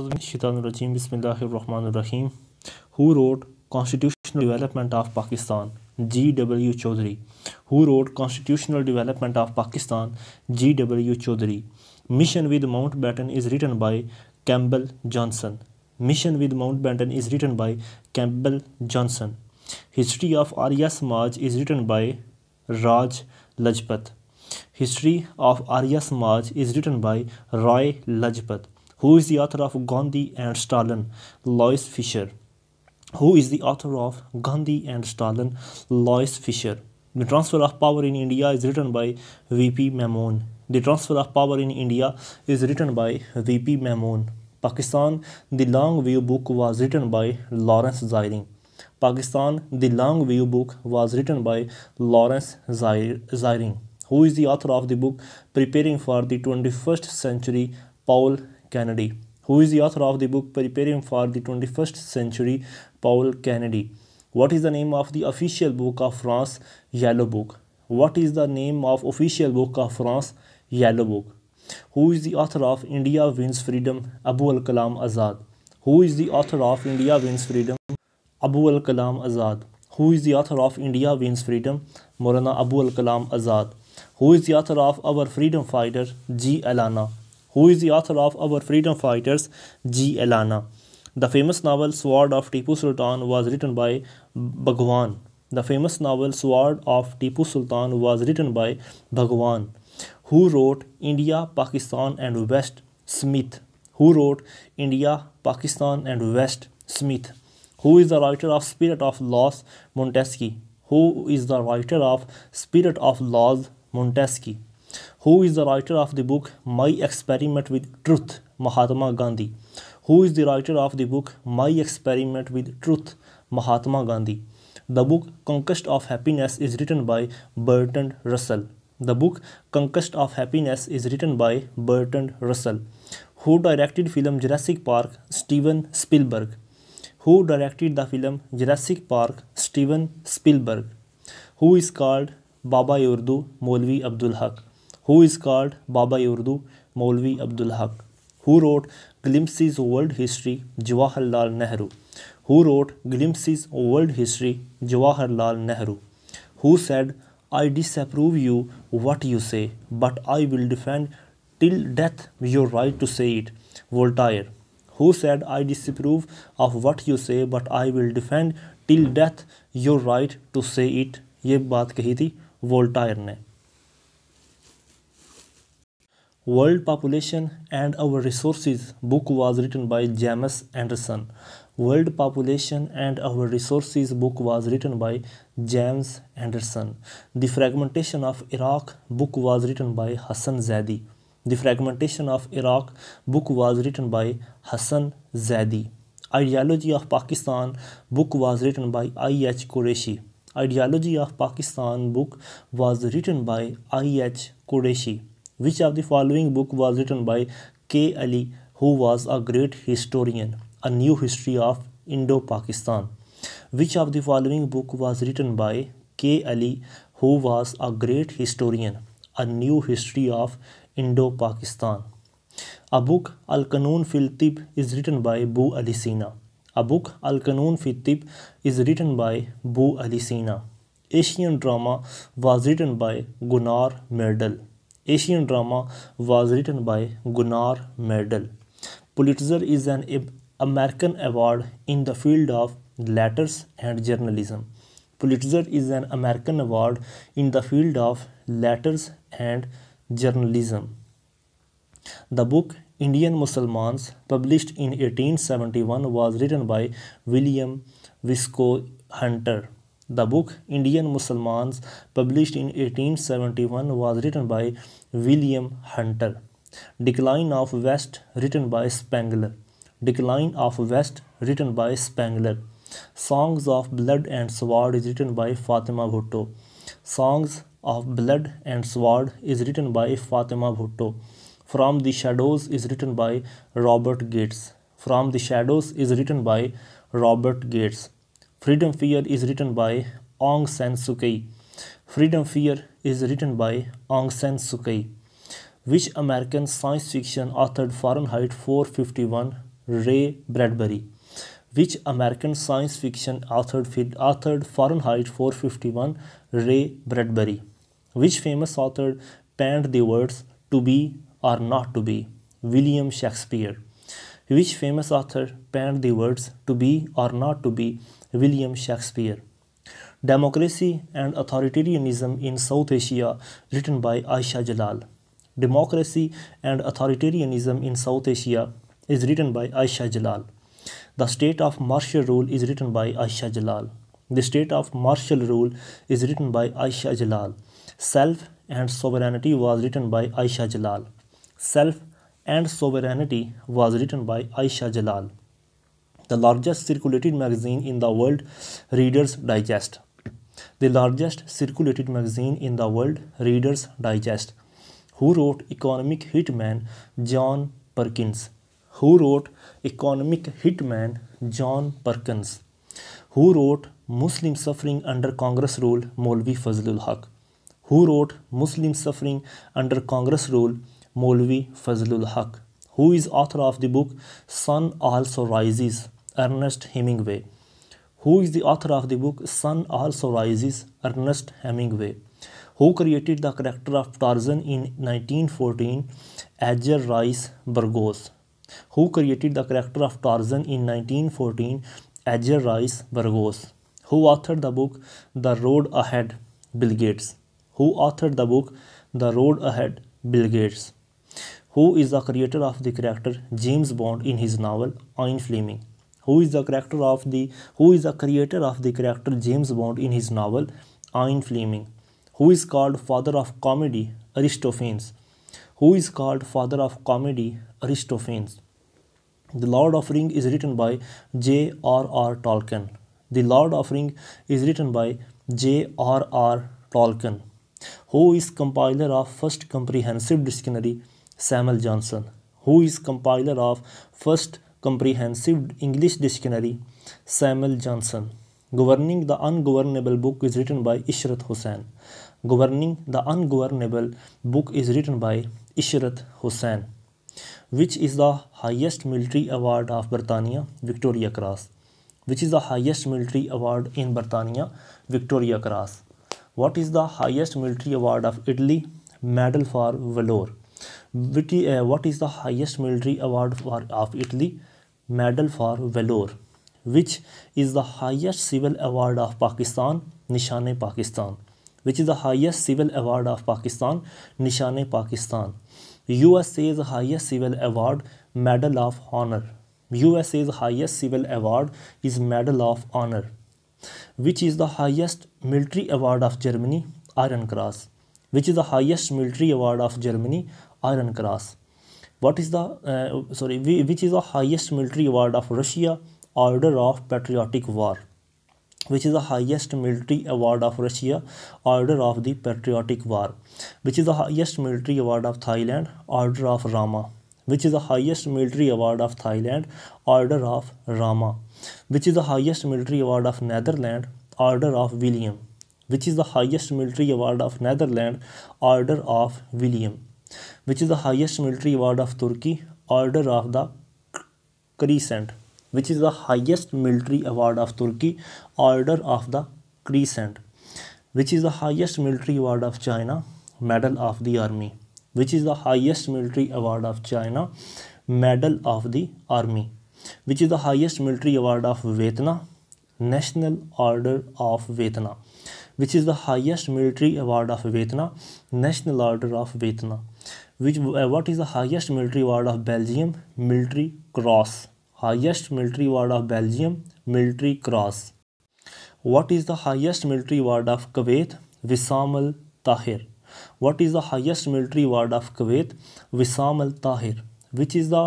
अज़मिनशानरजीम बसमीम who wrote constitutional development of Pakistan G W Chaudhry who wrote constitutional development of Pakistan G W Chaudhry mission with Mountbatten is written by Campbell Johnson mission with Mountbatten is written by Campbell Johnson history of Arya Samaj is written by Raj Lajpat history of Arya Samaj is written by Rai Lajpat Who is the author of Gandhi and Stalin? Lois Fisher. Who is the author of Gandhi and Stalin? Lois Fisher. The transfer of power in India is written by VP Mammon. The transfer of power in India is written by VP Mammon. Pakistan, the long view book was written by Lawrence Ziring. Pakistan, the long view book was written by Lawrence Ziring. Who is the author of the book Preparing for the 21st Century? Paul Kennedy, who is the author of the book Preparing for the 21st Century, Paul Kennedy. What is the name of the official book of France, Yellow Book? What is the name of official book of France, Yellow Book? Who is the author of India Wins Freedom, Abu al-Kalam Azad? Who is the author of India Wins Freedom, Abu al-Kalam Azad? Who is the author of India Wins Freedom, Morana Abu al-Kalam Azad? Who is the author of Our Freedom Fighter, G. Alana? who is the author of Our Freedom Fighters, G. Elana. The famous novel Sword of Tipu Sultan was written by Bhagwan. The famous novel Sword of Tipu Sultan was written by Bhagwan, who wrote India, Pakistan and West Smith, who wrote India, Pakistan and West Smith, who is the writer of Spirit of Laws, Montesquieu, who is the writer of Spirit of Laws, Montesquieu. Who is the writer of the book My Experiment with Truth Mahatma Gandhi? Who is the writer of the book My Experiment with Truth Mahatma Gandhi? The book Conquest of Happiness is written by Bertrand Russell. The book Conquest of Happiness is written by Bertrand Russell. Who directed film Jurassic Park? Steven Spielberg. Who directed the film Jurassic Park? Steven Spielberg. Who is called Baba Urdu Molvi Abdul Haq. Who is called Baba Urdu Maulvi Abdul Haq who wrote Glimpses is world history Jawahar Lal Nehru who wrote Glimpses is world history Jawahar Lal Nehru who said I disapprove you what you say but I will defend till death your right to say it Voltaire who said I disapprove of what you say but I will defend till death your right to say it ये बात कही थी Voltaire ने World Population and Our Resources book was written by James Anderson. World Population and Our Resources book was written by James Anderson. The Fragmentation of Iraq book was written by Hassan Zadi. The Fragmentation of Iraq book was written by Hassan Zadi. Ideology of Pakistan book was written by I.H. Qureshi. Ideology of Pakistan book was written by I.H. Qureshi. Which of the following book was written by K. Ali, who was a great historian? A New History of Indo-Pakistan. Which of the following book was written by K. Ali, who was a great historian? A New History of Indo-Pakistan. A book Al-Qanun fil Tib is written by Bu Ali Sina. A book Al-Qanun fil Tib is written by Bu Ali Sina. Asian drama was written by Gunnar Myrdal. Asian drama was written by Gunnar Myrdal. Pulitzer is an American award in the field of letters and journalism. Pulitzer is an American award in the field of letters and journalism. The book Indian Muslims, published in 1871, was written by William Visco Hunter. The book Indian Muslims published in 1871 was written by William Hunter. Decline of West written by Spangler. Decline of West written by Spangler. Songs of Blood and Sword is written by Fatima Bhutto. Songs of Blood and Sword is written by Fatima Bhutto. From the Shadows is written by Robert Gates. From the Shadows is written by Robert Gates. Freedom Fear is written by Aung San Suu Kyi. Freedom Fear is written by Aung San Suu Kyi. Which American science fiction author Fahrenheit 451 Ray Bradbury? Which American science fiction authored, authored Fahrenheit 451 Ray Bradbury? Which famous author penned the words to be or not to be? William Shakespeare. Which famous author penned the words to be or not to be? William Shakespeare. Democracy and Authoritarianism in South Asia, written by Aisha Jalal. Democracy and Authoritarianism in South Asia is written by Aisha Jalal. The State of Martial Rule is written by Aisha Jalal. The State of Martial Rule is written by Aisha Jalal. Self and Sovereignty was written by Aisha Jalal. Self and Sovereignty was written by Aisha Jalal the largest circulated magazine in the world, Reader's Digest. The largest circulated magazine in the world, Reader's Digest. Who wrote Economic Hitman? John Perkins. Who wrote Economic Hitman? John Perkins. Who wrote Muslim Suffering Under Congress Rule? Molvi Fazlul Haq. Who wrote Muslim Suffering Under Congress Rule? Molvi Fazlul Haq who is author of the book Sun Also Rises Ernest Hemingway. Who is the author of the book Sun Also Rises? Ernest Hemingway. Who created the character of Tarzan in 1914? Edgar Rice Burgos. Who created the character of Tarzan in 1914? Edgar Rice Burgos. Who authored the book The Road Ahead? Bill Gates. Who authored the book The Road Ahead? Bill Gates who is the creator of the character James Bond in his novel Ian Fleming who is the character of the who is the creator of the character James Bond in his novel Ian Fleming who is called father of comedy Aristophanes who is called father of comedy Aristophanes the Lord of Ring is written by J.R.R. Tolkien the Lord of Ring is written by J.R.R. Tolkien who is compiler of first comprehensive dictionary Samuel Johnson who is compiler of first comprehensive English dictionary Samuel Johnson governing the ungovernable book is written by Ishrat Hussain governing the ungovernable book is written by Ishrat Hussain which is the highest military award of बरतानिया Victoria Cross which is the highest military award in बरतानिया Victoria Cross what is the highest military award of Italy medal for valour विट what is the highest military award for of Italy medal for Vellore which is the highest civil award of Pakistan Nishan Pakistan which is the highest civil award of Pakistan Nishan Pakistan U S as highest civil award medal of honour U S as highest civil award is medal of honour which is the highest military award of Germany Iron Cross which is the highest military award of Germany Iron Cross what is the uh, sorry which is the highest military award of russia order of patriotic war which is the highest military award of Russia, Order of the Patriotic War, which is the highest military award of Thailand, Order of Rama, which is the highest military award of Thailand, Order of Rama, which is the highest military award of Netherlands, Order of William, which is the highest military award of Netherlands, Order of William which is the highest military award of Turkey order of the crescent which is the highest military award of Turkey order of the crescent which is the highest military award of China medal of the army which is the highest military award of China medal of the army which is the highest military award of Vietnam national order of Vietnam which is the highest military award of Vetna, National Order of Vetna. Which, uh, what is the highest military award of Belgium? Military Cross. Highest military award of Belgium, Military Cross. What is the highest military award of Kuwait? Wissam al Tahir. What is the highest military award of Kuwait? Wissam al Tahir. Which is the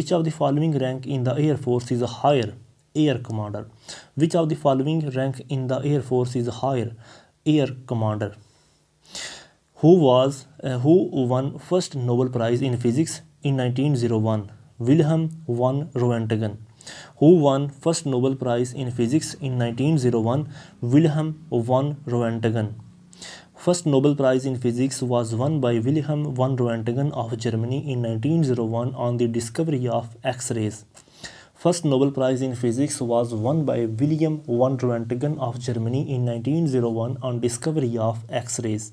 which of the following rank in the air force is higher? air commander which of the following rank in the air force is higher air commander who was uh, who won first nobel prize in physics in 1901 wilhelm von roentgen who won first nobel prize in physics in 1901 wilhelm von roentgen First Nobel Prize in Physics was won by Wilhelm von Roentgen of Germany in 1901 on the discovery of X-rays. First Nobel Prize in Physics was won by William von Röntgen of Germany in 1901 on discovery of X-rays.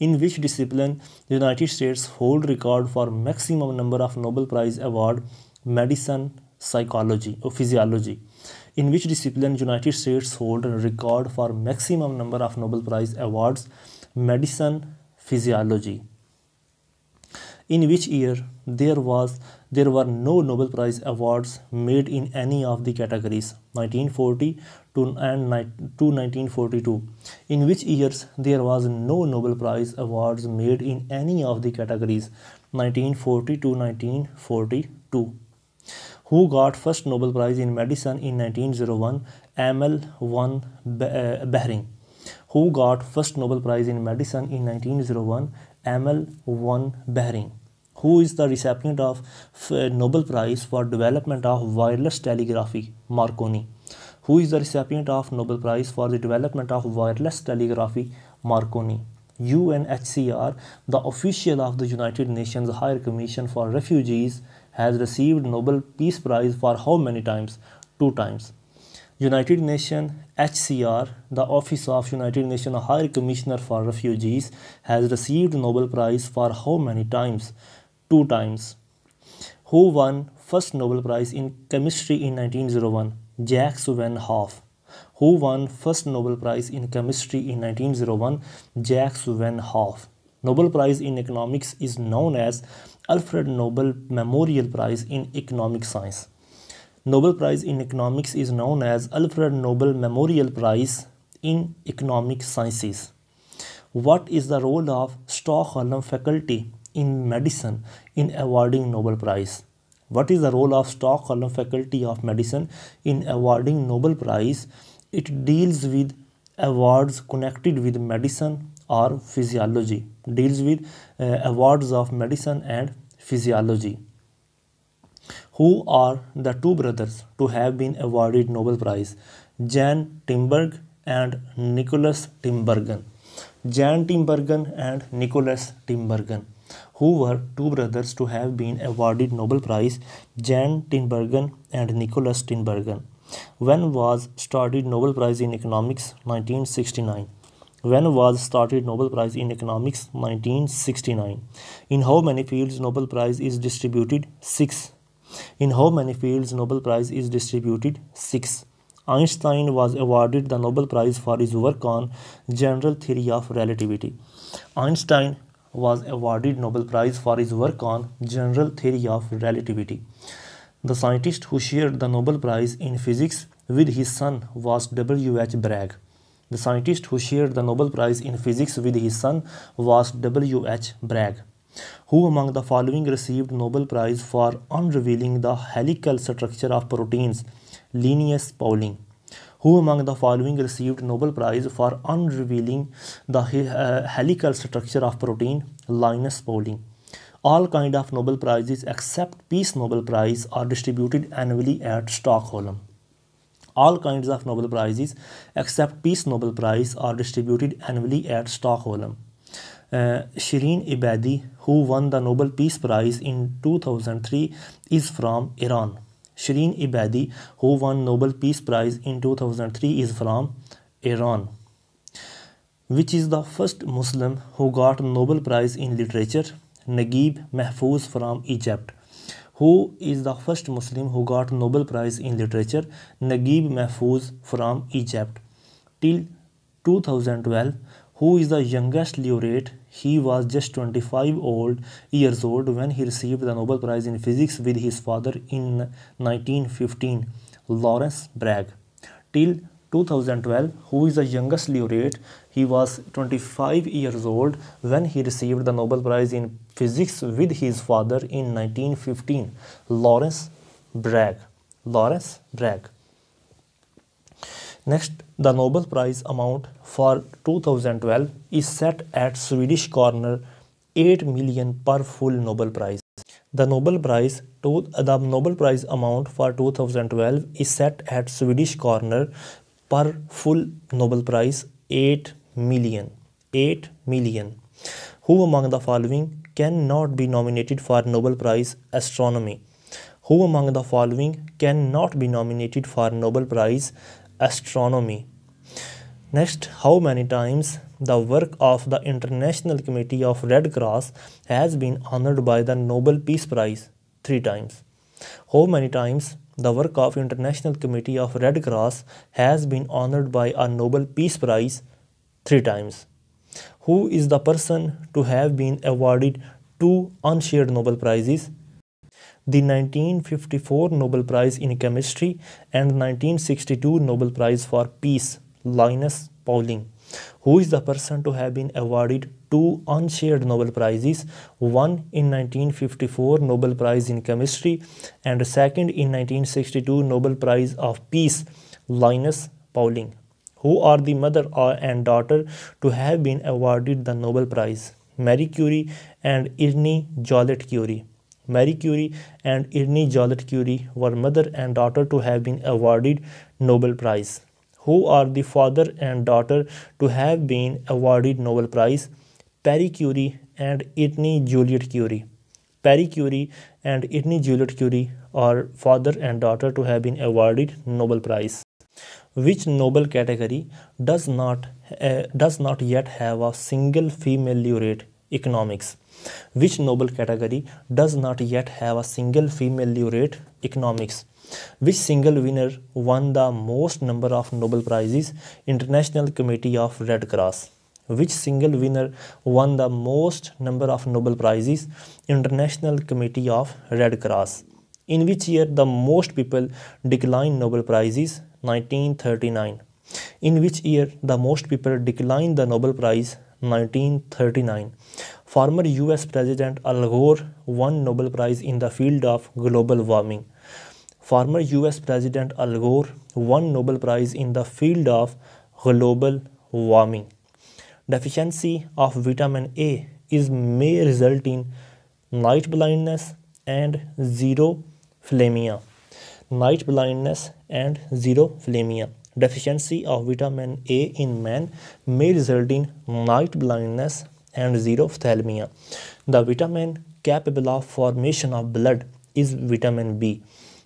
In which discipline the United States hold record for maximum number of Nobel Prize award medicine, psychology or uh, physiology. In which discipline United States hold record for maximum number of Nobel Prize awards medicine, physiology. In which year there was there were no Nobel Prize awards made in any of the categories 1940 to, and 1942, in which years there was no Nobel Prize awards made in any of the categories 1940 to 1942. Who got first Nobel Prize in Medicine in 1901? ml One uh, Behring. Who got first Nobel Prize in Medicine in 1901? ml One Behring who is the recipient of uh, Nobel Prize for development of wireless telegraphy, Marconi. Who is the recipient of Nobel Prize for the development of wireless telegraphy, Marconi. UNHCR, the official of the United Nations High Commission for Refugees, has received Nobel Peace Prize for how many times? Two times. United Nations HCR, the Office of United Nations High Commissioner for Refugees, has received Nobel Prize for how many times? two times. Who won first Nobel Prize in Chemistry in 1901? Jacques Van Hoff. Who won first Nobel Prize in Chemistry in 1901? Jacques Van Hoff. Nobel Prize in Economics is known as Alfred Nobel Memorial Prize in Economic Science. Nobel Prize in Economics is known as Alfred Nobel Memorial Prize in Economic Sciences. What is the role of Stockholm faculty in medicine in awarding Nobel Prize. What is the role of Stockholm Faculty of Medicine in awarding Nobel Prize? It deals with awards connected with medicine or physiology, deals with uh, awards of medicine and physiology. Who are the two brothers to have been awarded Nobel Prize? Jan Timberg and Nicholas Timbergen. Jan Timbergen and Nicholas Timbergen who were two brothers to have been awarded Nobel Prize, Jan Tinbergen and Nicholas Tinbergen. When was started Nobel Prize in Economics 1969? When was started Nobel Prize in Economics 1969? In how many fields Nobel Prize is distributed? 6. In how many fields Nobel Prize is distributed? 6. Einstein was awarded the Nobel Prize for his work on general theory of relativity. Einstein was awarded Nobel Prize for his work on general theory of relativity. The scientist who shared the Nobel Prize in physics with his son was W. H. Bragg. The scientist who shared the Nobel Prize in physics with his son was W. H. Bragg. Who among the following received Nobel Prize for unrevealing the helical structure of proteins? Linus Pauling who among the following received Nobel Prize for unrevealing the uh, helical structure of protein? Linus Pauling. All kind of Nobel Prizes except Peace Nobel Prize are distributed annually at Stockholm. All kinds of Nobel Prizes except Peace Nobel Prize are distributed annually at Stockholm. Uh, Shireen Ebadi, who won the Nobel Peace Prize in 2003, is from Iran. Shireen Ebadi, who won Nobel Peace Prize in 2003, is from Iran, which is the first Muslim who got Nobel Prize in Literature. Naguib Mahfouz from Egypt, who is the first Muslim who got Nobel Prize in Literature. Naguib Mahfouz from Egypt. Till 2012, who is the youngest laureate He was just 25 old years old when he received the Nobel Prize in Physics with his father in 1915, Lawrence Bragg. Till 2012, who is the youngest laureate, he was 25 years old when he received the Nobel Prize in Physics with his father in 1915, Lawrence Bragg. Lawrence Bragg. Next, the Nobel Prize amount for 2012 is set at Swedish corner 8 million per full Nobel Prize. The Nobel Prize to the Nobel Prize amount for 2012 is set at Swedish corner per full Nobel Prize 8 million. 8 million. Who among the following cannot be nominated for Nobel Prize Astronomy? Who among the following cannot be nominated for Nobel Prize astronomy. Next, how many times the work of the International Committee of Red Cross has been honored by the Nobel Peace Prize? Three times. How many times the work of International Committee of Red Cross has been honored by a Nobel Peace Prize? Three times. Who is the person to have been awarded two unshared Nobel Prizes? the 1954 Nobel Prize in Chemistry and 1962 Nobel Prize for Peace, Linus Pauling, who is the person to have been awarded two unshared Nobel Prizes, one in 1954 Nobel Prize in Chemistry and second in 1962 Nobel Prize of Peace, Linus Pauling, who are the mother uh, and daughter to have been awarded the Nobel Prize, Marie Curie and Irene Joliet Curie. Marie Curie and Irene Joliot Curie were mother and daughter to have been awarded Nobel Prize. Who are the father and daughter to have been awarded Nobel Prize? Marie Curie and Irene Joliot Curie. Marie Curie and Irene Joliot Curie are father and daughter to have been awarded Nobel Prize. Which Nobel category does not uh, does not yet have a single female laureate? Economics which noble category does not yet have a single female laureate economics which single winner won the most number of nobel prizes international committee of red cross which single winner won the most number of nobel prizes international committee of red cross in which year the most people declined nobel prizes 1939 in which year the most people declined the nobel prize 1939 former US President Al Gore won Nobel Prize in the field of global warming. Former US President Al Gore won Nobel Prize in the field of global warming. Deficiency of vitamin A is may result in night blindness and zero xerophilemia. Night blindness and zero xerophilemia deficiency of vitamin A in man may result in night blindness and xerophthalmia. The vitamin capable of formation of blood is vitamin B.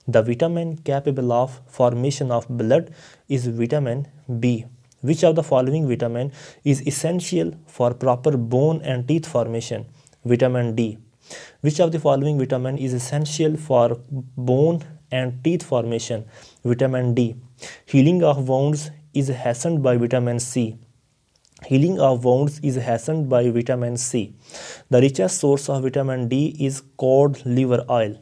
The vitamin capable of formation of blood is vitamin B. Which of the following vitamin is essential for proper bone and teeth formation? Vitamin D. Which of the following vitamin is essential for bone and teeth formation? Vitamin D. Healing of wounds is hastened by vitamin C. Healing of wounds is hastened by vitamin C. The richest source of vitamin D is cod liver oil.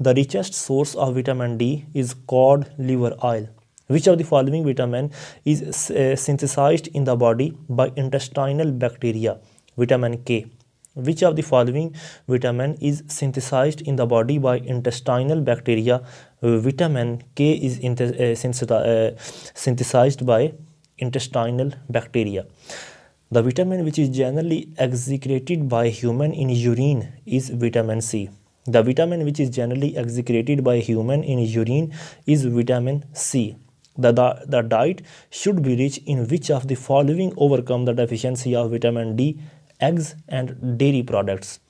The richest source of vitamin D is cod liver oil. Which of the following vitamin is uh, synthesized in the body by intestinal bacteria? Vitamin K. Which of the following vitamin is synthesized in the body by intestinal bacteria? Uh, vitamin K is uh, uh, synthesized by intestinal bacteria. The vitamin which is generally excreted by human in urine is vitamin C. The vitamin which is generally excreted by human in urine is vitamin C. The, the, the diet should be rich in which of the following overcome the deficiency of vitamin D, eggs and dairy products.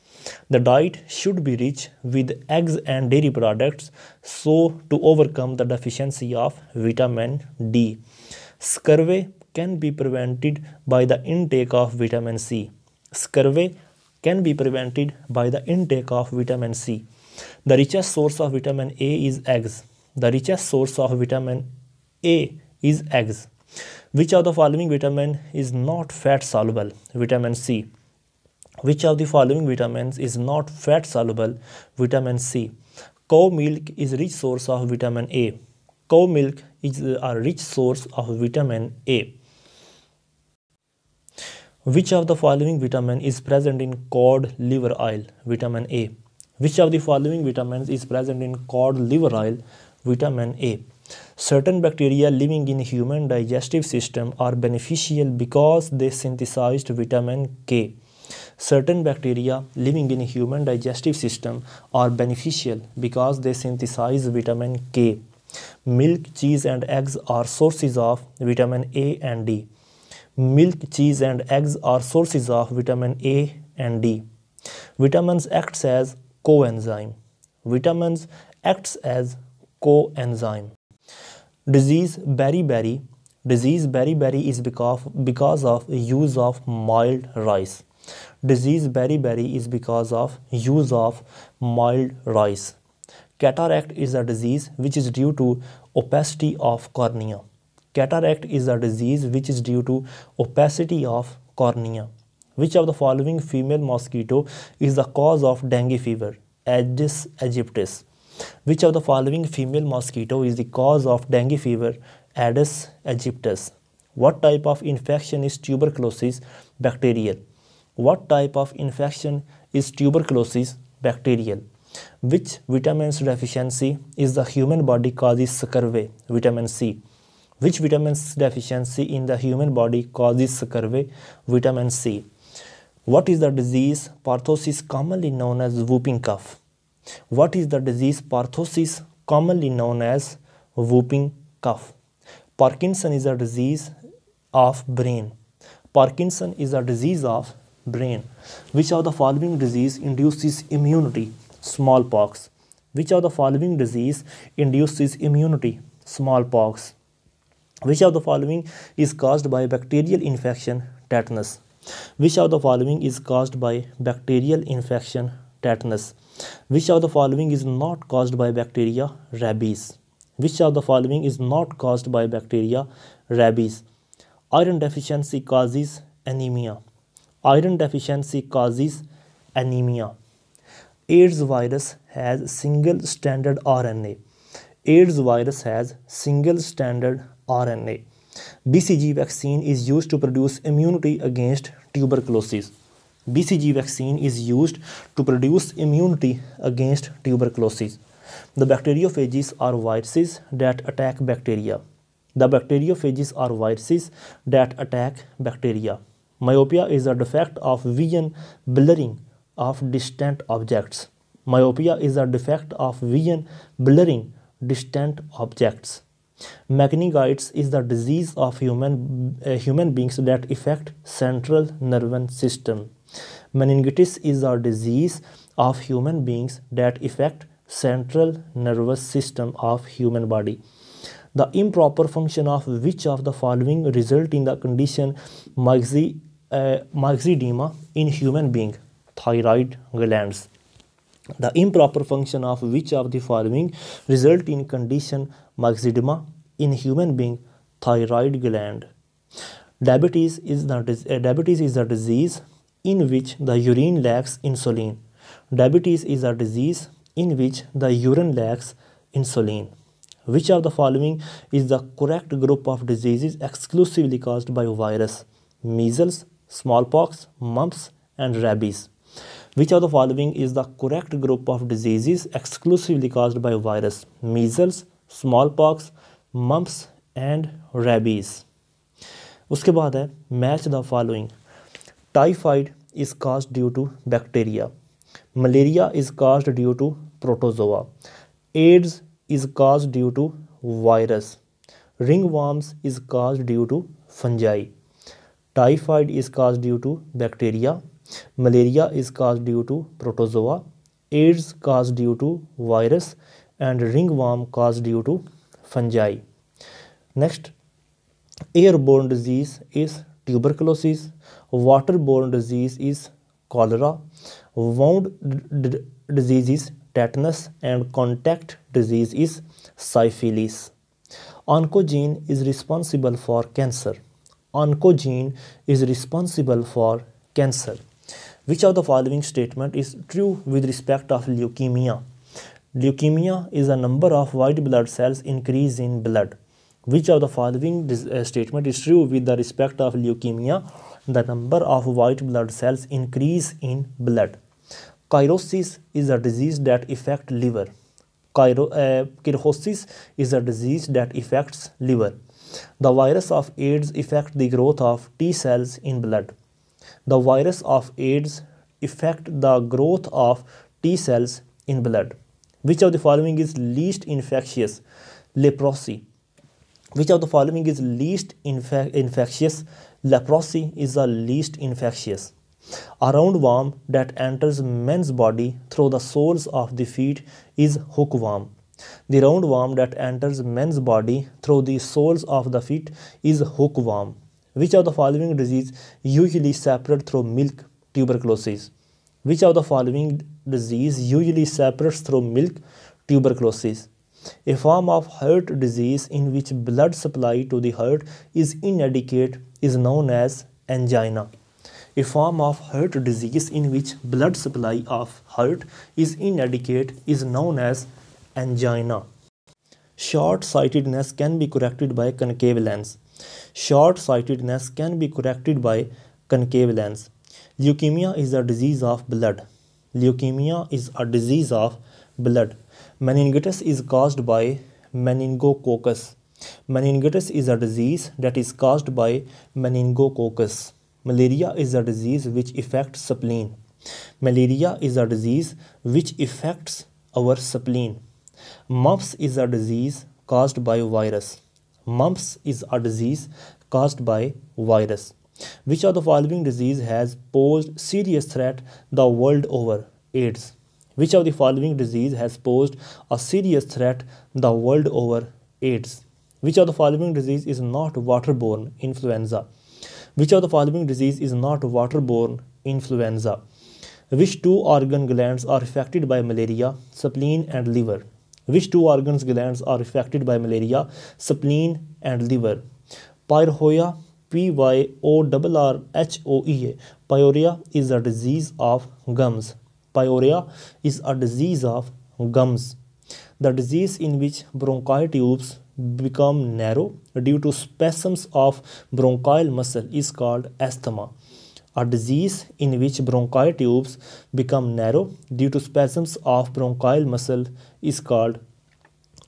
The diet should be rich with eggs and dairy products so to overcome the deficiency of vitamin D. Scurvy can be prevented by the intake of vitamin C. Scurvy can be prevented by the intake of vitamin C. The richest source of vitamin A is eggs. The richest source of vitamin A is eggs. Which of the following vitamin is not fat soluble? Vitamin C. Which of the following vitamins is not fat soluble? Vitamin C. Cow milk is rich source of vitamin A. Cow milk is a rich source of vitamin A. Which of the following vitamin is present in cod liver oil? Vitamin A. Which of the following vitamins is present in cod liver oil? Vitamin A. Certain bacteria living in human digestive system are beneficial because they synthesized vitamin K. Certain bacteria living in human digestive system are beneficial because they synthesize vitamin K. Milk, cheese and eggs are sources of vitamin A and D. Milk, cheese and eggs are sources of vitamin A and D. Vitamins acts as coenzyme. Vitamins acts as coenzyme. Disease beriberi. Disease beriberi is because, because of use of mild rice. Disease beriberi is because of use of mild rice. Cataract is a disease which is due to opacity of cornea. Cataract is a disease which is due to opacity of cornea. Which of the following female mosquito is the cause of dengue fever? Aedes aegyptis. Which of the following female mosquito is the cause of dengue fever? Aedes aegyptis. What type of infection is tuberculosis bacterial? What type of infection is tuberculosis bacterial? Which vitamin's deficiency is the human body causes scurvy? Vitamin C. Which vitamin's deficiency in the human body causes scurvy? Vitamin C. What is the disease Parthosis commonly known as whooping cough? What is the disease Parthosis commonly known as whooping cough? Parkinson is a disease of brain. Parkinson is a disease of brain. Which of the following disease induces immunity? smallpox. Which of the following disease induces immunity? Smallpox. Which of the following is caused by bacterial infection? Tetanus. Which of the following is caused by bacterial infection? Tetanus. Which of the following is not caused by bacteria? Rabies. Which of the following is not caused by bacteria? Rabies. Iron deficiency causes anemia. Iron deficiency causes anemia. AIDS virus has single stranded RNA. AIDS virus has single stranded RNA. BCG vaccine is used to produce immunity against tuberculosis. BCG vaccine is used to produce immunity against tuberculosis. The bacteriophages are viruses that attack bacteria. The bacteriophages are viruses that attack bacteria. Myopia is a defect of vision blurring of distant objects. Myopia is a defect of vision blurring distant objects. Meningitis is the disease of human, uh, human beings that affect central nervous system. Meningitis is a disease of human beings that affect central nervous system of human body. The improper function of which of the following result in the condition uh, myxedema in human being thyroid glands the improper function of which of the following result in condition myxedema in human being thyroid gland diabetes is the uh, diabetes is a disease in which the urine lacks insulin diabetes is a disease in which the urine lacks insulin which of the following is the correct group of diseases exclusively caused by virus measles smallpox mumps and rabies Which of the following is the correct group of diseases exclusively caused by virus? Measles, smallpox, mumps and rabies. उसके बाद है match the following typhoid is caused due to bacteria malaria is caused due to protozoa AIDS is caused due to virus ringworms is caused due to fungi typhoid is caused due to bacteria Malaria is caused due to protozoa, AIDS caused due to virus and ringworm caused due to fungi. Next, airborne disease is tuberculosis, waterborne disease is cholera, wound disease is tetanus and contact disease is syphilis. Oncogene is responsible for cancer. Oncogene is responsible for cancer. Which of the following statement is true with respect of leukemia? Leukemia is a number of white blood cells increase in blood. Which of the following uh, statement is true with the respect of leukemia? The number of white blood cells increase in blood. Cirrhosis is a disease that affects liver. Cirrhosis uh, is a disease that affects liver. The virus of AIDS affects the growth of T cells in blood the virus of AIDS affect the growth of T cells in blood? Which of the following is least infectious? Leprosy. Which of the following is least infe infectious? Leprosy is the least infectious. A roundworm that enters man's body through the soles of the feet is hookworm. The roundworm that enters man's body through the soles of the feet is hookworm. Which of the following disease usually separate through milk tuberculosis? Which of the following disease usually separates through milk tuberculosis? A form of heart disease in which blood supply to the heart is inadequate is known as angina. A form of heart disease in which blood supply of heart is inadequate is known as angina. Short-sightedness can be corrected by concave lens. Short-sightedness can be corrected by concave lens. Leukemia is a disease of blood. Leukemia is a disease of blood. Meningitis is caused by meningococcus. Meningitis is a disease that is caused by meningococcus. Malaria is a disease which affects spleen. Malaria is a disease which affects our spleen. Mumps is a disease caused by virus. Mumps is a disease caused by virus. Which of the following disease has posed serious threat the world over? AIDS. Which of the following disease has posed a serious threat the world over? AIDS. Which of the following disease is not waterborne influenza? Which of the following disease is not waterborne influenza? Which two organ glands are affected by malaria, spleen and liver? Which two organs glands are affected by malaria? Spleen and liver. Pyrhoia, P-Y-O-R-R-H-O-E-A. Pyorrhea is a disease of gums. Pyorrhea is a disease of gums. The disease in which bronchial tubes become narrow due to spasms of bronchial muscle is called asthma a disease in which bronchial tubes become narrow due to spasms of bronchial muscle is called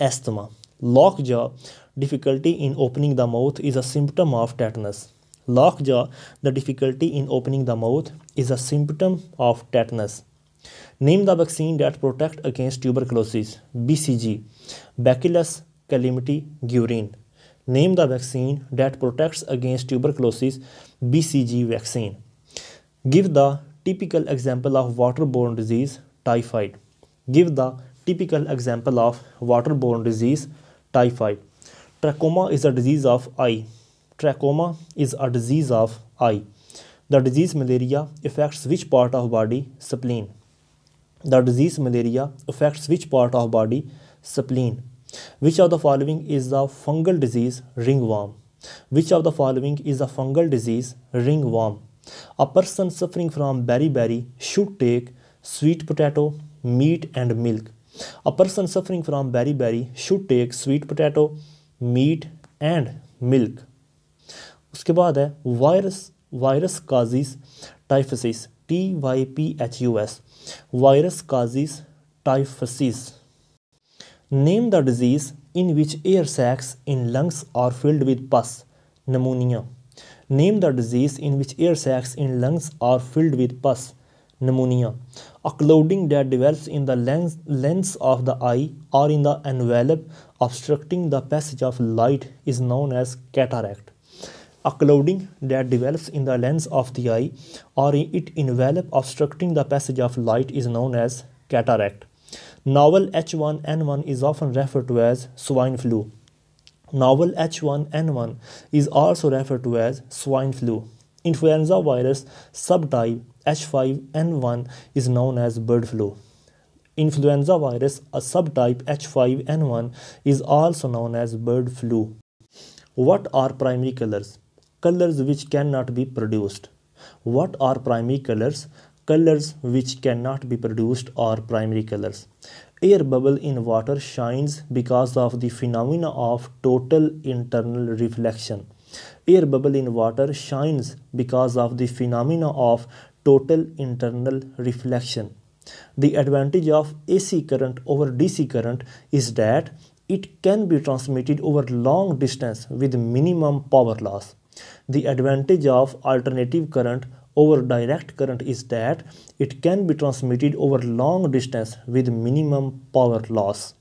asthma. Lockjaw, difficulty in opening the mouth is a symptom of tetanus. Lockjaw, the difficulty in opening the mouth is a symptom of tetanus. Name the vaccine that protect against tuberculosis, BCG, Bacillus calamity gurin. Name the vaccine that protects against tuberculosis, BCG vaccine. Give the typical example of waterborne disease typhoid. Give the typical example of waterborne disease typhoid. Trachoma is a disease of eye. Trachoma is a disease of eye. The disease malaria affects which part of body? Spleen. The disease malaria affects which part of body? Spleen. Which of the following is a fungal disease? Ringworm. Which of the following is a fungal disease? Ringworm. A person suffering from beriberi should take sweet potato, meat and milk. A person suffering from beriberi should take sweet potato, meat and milk. उसके बाद है virus virus causes typhus T Y P H U S virus causes typhus name the disease in which air sacs in lungs are filled with pus pneumonia Name the disease in which air sacs in lungs are filled with pus, pneumonia, A clouding that develops in the lens, lens of the eye or in the envelope obstructing the passage of light is known as cataract. A clouding that develops in the lens of the eye or in it envelope obstructing the passage of light is known as cataract. Novel H1N1 is often referred to as swine flu. Novel H1N1 is also referred to as swine flu. Influenza virus subtype H5N1 is known as bird flu. Influenza virus a subtype H5N1 is also known as bird flu. What are primary colors? Colors which cannot be produced. What are primary colors? Colors which cannot be produced are primary colors air bubble in water shines because of the phenomena of total internal reflection. Air bubble in water shines because of the phenomena of total internal reflection. The advantage of AC current over DC current is that it can be transmitted over long distance with minimum power loss. The advantage of alternative current over direct current is that it can be transmitted over long distance with minimum power loss.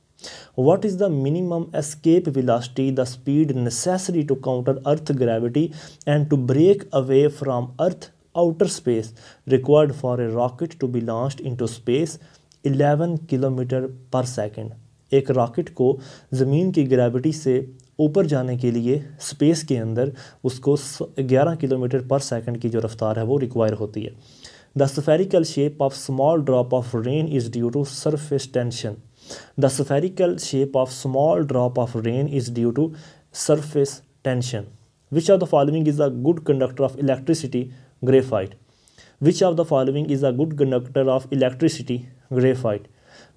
What is the minimum escape velocity, the speed necessary to counter Earth gravity and to break away from Earth outer space required for a rocket to be launched into space 11 kilometre per second. एक rocket को ज़मीन की gravity से ऊपर जाने के लिए space के अंदर उसको 11 किलोमीटर पर सेकंड की जो रफ्तार है वो रिक्वायर होती है the spherical shape of small drop of rain is due to surface tension the spherical shape of small drop of rain is due to surface tension which are the following is a good conductor of electricity graphite which are the following is a good conductor of electricity graphite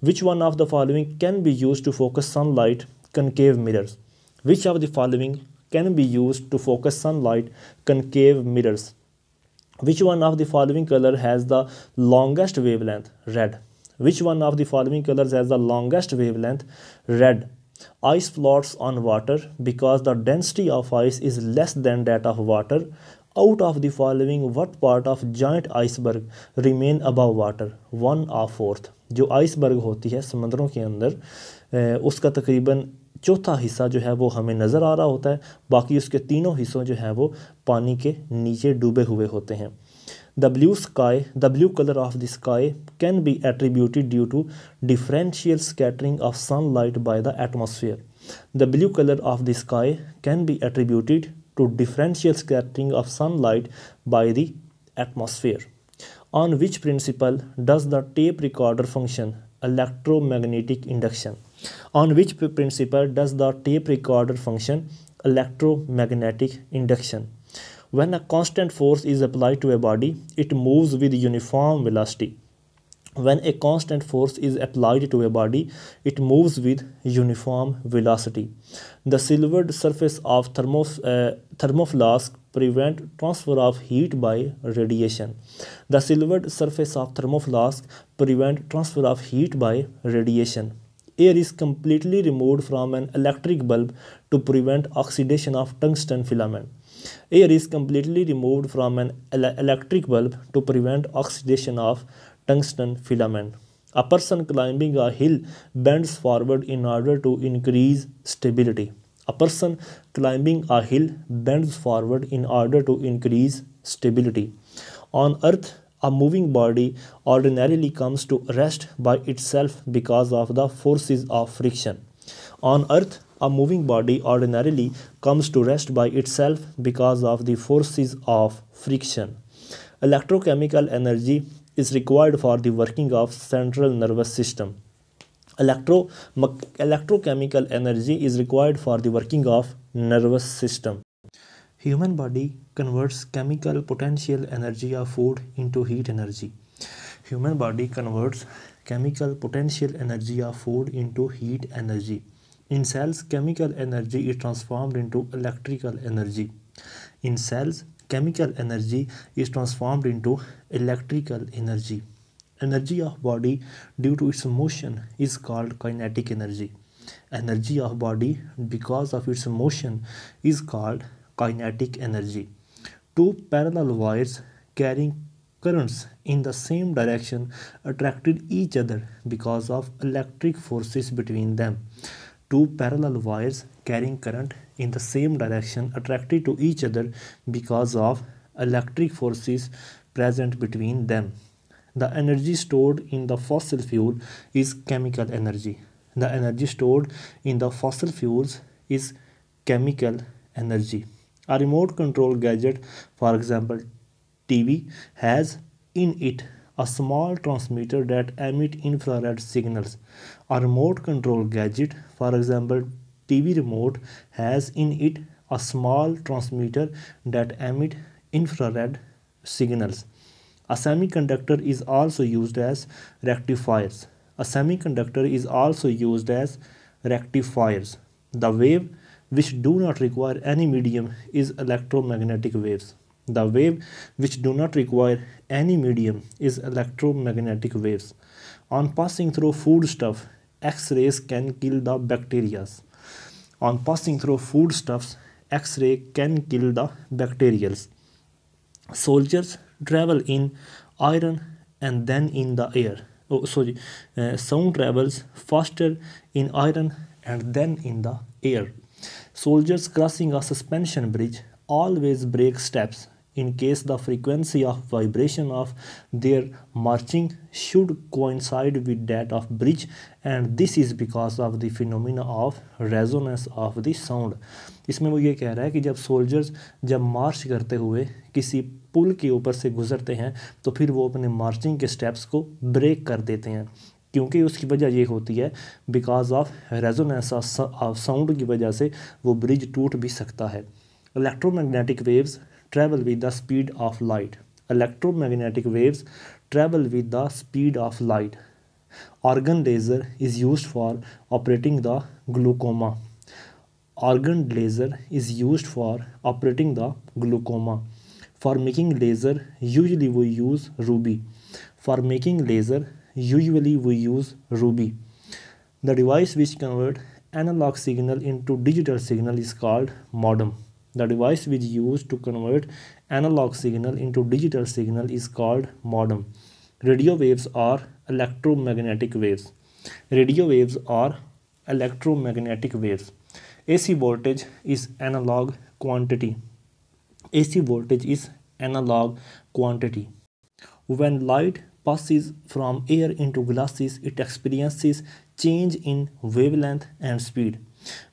which one of the following can be use to focus sun light concave mirrors Which of the following can be used to focus sunlight concave mirrors? Which one of the following color has the longest wavelength? Red. Which one of the following colors has the longest wavelength? Red. Ice floats on water because the density of ice is less than that of water. Out of the following, what part of giant iceberg remain above water? One or fourth. जो iceberg होती है समंदरों के अंदर उसका तकरीबन चौथा हिस्सा जो है वो हमें नज़र आ रहा होता है बाकी उसके तीनों हिस्सों जो हैं वो पानी के नीचे डूबे हुए होते हैं the blue sky the blue colour of the sky can be attributed due to differential scattering of sun light by the atmosphere the blue colour of the sky can be attributed to differential scattering of sun light by the atmosphere which principle does the tape recorder function function electromagnetic induction On which principle does the tape recorder function electromagnetic induction? When a constant force is applied to a body, it moves with uniform velocity. When a constant force is applied to a body, it moves with uniform velocity. The silvered surface of thermos, uh, thermoflask prevent transfer of heat by radiation. The silvered surface of thermoflask prevent transfer of heat by radiation air is completely removed from an electric bulb to prevent oxidation of tungsten filament. Air is completely removed from an electric bulb to prevent oxidation of tungsten filament. A person climbing a hill bends forward in order to increase stability. A person climbing a hill bends forward in order to increase stability. On earth, a moving body ordinarily comes to rest by itself because of the forces of friction. On earth, a moving body ordinarily comes to rest by itself because of the forces of friction. Electrochemical energy is required for the working of central nervous system. Electro electrochemical energy is required for the working of nervous system. Human body converts chemical potential energy of food into heat energy. Human body converts chemical potential energy of food into heat energy. In cells, chemical energy is transformed into electrical energy. In cells, chemical energy is transformed into electrical energy. Energy of body due to its motion is called kinetic energy. Energy of body because of its motion is called kinetic energy. Two parallel wires carrying currents in the same direction attracted each other because of electric forces between them. Two parallel wires carrying current in the same direction attracted to each other because of electric forces present between them. The energy stored in the fossil fuel is chemical energy. The energy stored in the fossil fuels is chemical energy. A remote control gadget, for example TV, has in it a small transmitter that emits infrared signals. A remote control gadget, for example TV remote, has in it a small transmitter that emits infrared signals. A semiconductor is also used as rectifiers. A semiconductor is also used as rectifiers. The wave which do not require any medium is electromagnetic waves. The wave which do not require any medium is electromagnetic waves. On passing through foodstuff, X-rays can kill the bacteria. On passing through foodstuffs, X-ray can kill the bacteria. Soldiers travel in iron and then in the air. Oh, sorry, uh, sound travels faster in iron and then in the air. Soldiers crossing a suspension bridge always break steps in case the frequency of vibration of their marching should coincide with that of bridge and this is because of the phenomena of resonance of the sound इसमें वो ये कह रहा है कि जब soldiers जब मार्च करते हुए किसी पुल के ऊपर से गुजरते हैं तो फिर वो अपने मार्चिंग के स्टेप्स को ब्रेक कर देते हैं क्योंकि उसकी वजह ये होती है because of resonance of sound की वजह से वो ब्रिज टूट भी सकता है electromagnetic waves travel with the speed of light electromagnetic waves travel with the speed of light argon laser is use for operating the glaucoma argon laser is use for operating the glaucoma for making laser usually वो use ruby for making laser usually we use Ruby. The device which convert analog signal into digital signal is called modem. The device which used to convert analog signal into digital signal is called modem. Radio waves are electromagnetic waves. Radio waves are electromagnetic waves. AC voltage is analog quantity. AC voltage is analog quantity. When light passes from air into glasses, it experiences change in wavelength and speed.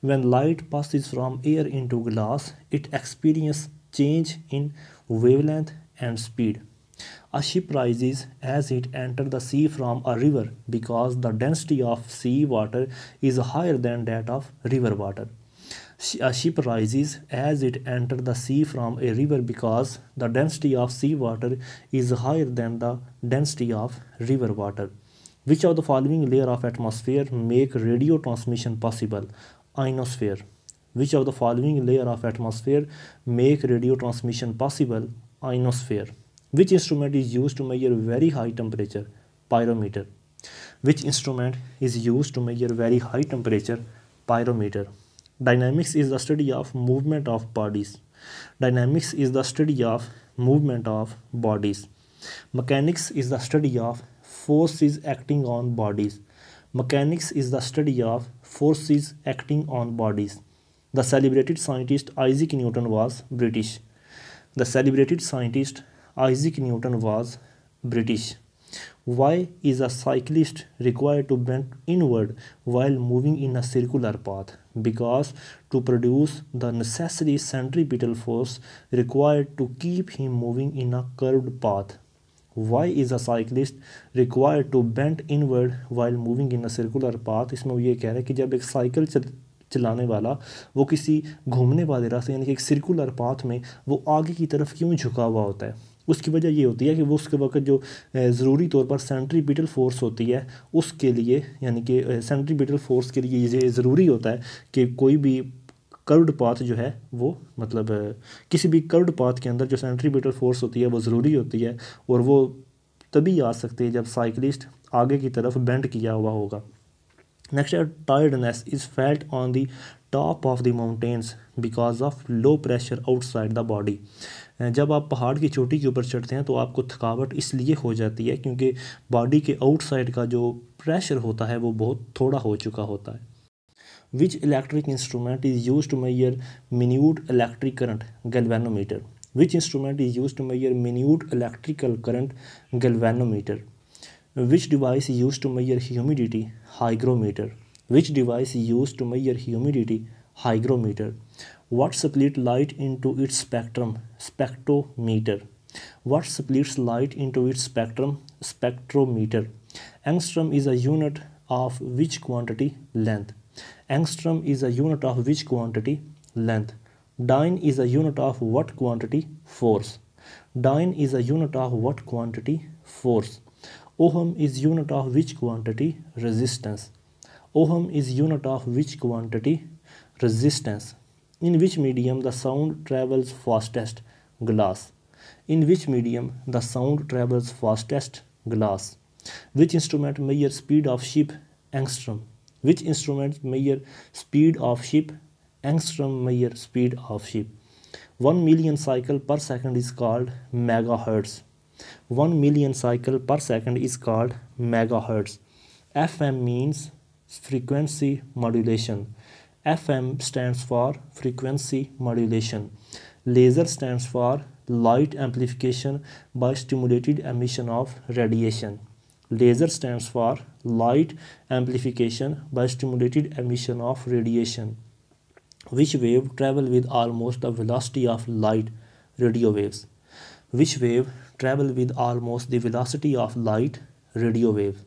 When light passes from air into glass, it experiences change in wavelength and speed. A ship rises as it enters the sea from a river because the density of sea water is higher than that of river water a uh, ship rises as it enters the sea from a river because the density of sea water is higher than the density of river water. Which of the following layer of atmosphere make radio transmission possible? Ionosphere. Which of the following layer of atmosphere make radio transmission possible? Ionosphere. Which instrument is used to measure very high temperature? Pyrometer. Which instrument is used to measure very high temperature? Pyrometer. Dynamics is the study of movement of bodies. Dynamics is the study of movement of bodies. Mechanics is the study of forces acting on bodies. Mechanics is the study of forces acting on bodies. The celebrated scientist Isaac Newton was British. The celebrated scientist Isaac Newton was British. Why is a cyclist required to bend inward while moving in a circular path? because to produce the necessary centripetal force required to keep him moving in a curved path. Why is a cyclist required to bend inward while moving in a circular path? इसमें वो ये कह रहे हैं कि जब एक cycle चल चलाने वाला वो किसी घूमने वाले रास्ते यानी कि एक सर्कुलर पाथ में वो आगे की तरफ क्यों झुका हुआ होता है उसकी वजह ये होती है कि वो उसके वक्त जो ज़रूरी तौर पर सेंट्री फोर्स होती है उसके लिए यानी कि सेंट्री फोर्स के लिए ये ज़रूरी होता है कि कोई भी कर्व्ड पाथ जो है वो मतलब किसी भी कर्व्ड पाथ के अंदर जो सेंट्री फोर्स होती है वो ज़रूरी होती है और वो तभी आ सकती है जब साइकिलिस्ट आगे की तरफ बेंड किया हुआ होगा नेक्स्ट है tiredness is felt on the top of the mountains because of low pressure outside the body जब आप पहाड़ की चोटी के ऊपर चढ़ते हैं तो आपको थकावट इसलिए हो जाती है क्योंकि बॉडी के आउटसाइड का जो प्रेशर होता है वो बहुत थोड़ा हो चुका होता है which electric instrument is use to your minute electric current galvanometer which instrument is use to your minute electrical current galvanometer which device use to your humidity hygrometer which device use to measure humidity hygrometer what splits light into its spectrum spectrometer what splits light into its spectrum spectrometer angstrom is a unit of which quantity length angstrom is a unit of which quantity length dyne is a unit of what quantity force dyne is a unit of what quantity force ohm is unit of which quantity resistance ohm is unit of which quantity resistance in which medium the sound travels fastest glass in which medium the sound travels fastest glass which instrument measure speed of ship angstrom which instrument measure speed of ship angstrom measure speed of ship 1 million cycle per second is called megahertz 1 million cycle per second is called megahertz fm means frequency modulation FM stands for frequency modulation. Laser stands for light amplification by stimulated emission of radiation. Laser stands for light amplification by stimulated emission of radiation, which wave travel with almost the velocity of light radio waves. Which wave travel with almost the velocity of light radio wave.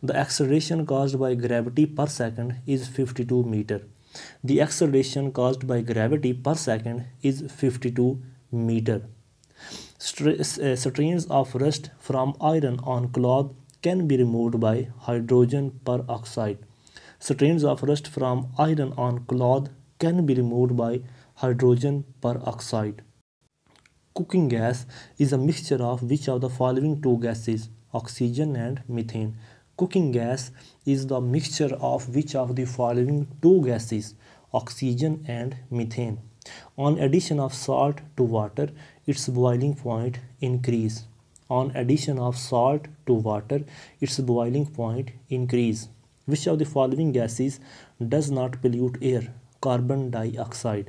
The acceleration caused by gravity per second is 52 meter the acceleration caused by gravity per second is 52 meter. Uh, strains of rust from iron on cloth can be removed by hydrogen peroxide. Strains of rust from iron on cloth can be removed by hydrogen peroxide. Cooking gas is a mixture of which of the following two gases, oxygen and methane. cooking gas is the mixture of which of the following two gases oxygen and methane on addition of salt to water its boiling point increase on addition of salt to water its boiling point increase which of the following gases does not pollute air carbon dioxide